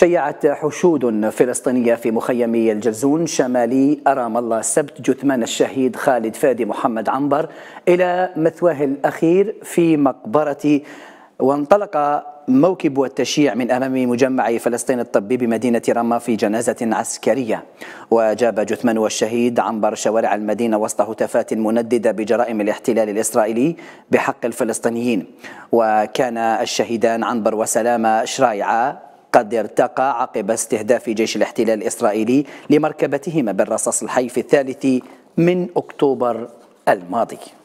شيعت حشود فلسطينية في مخيم الجزون شمالي أرام الله السبت جثمان الشهيد خالد فادي محمد عنبر إلى مثواه الأخير في مقبرة وانطلق موكب التشيع من أمام مجمع فلسطين الطبي بمدينة رما في جنازة عسكرية وجاب جثمان والشهيد عنبر شوارع المدينة وسط هتافات منددة بجرائم الاحتلال الإسرائيلي بحق الفلسطينيين وكان الشهيدان عنبر وسلامة شرايعة قد ارتقى عقب استهداف جيش الاحتلال الإسرائيلي لمركبتهما بالرصاص الحي في الثالث من أكتوبر الماضي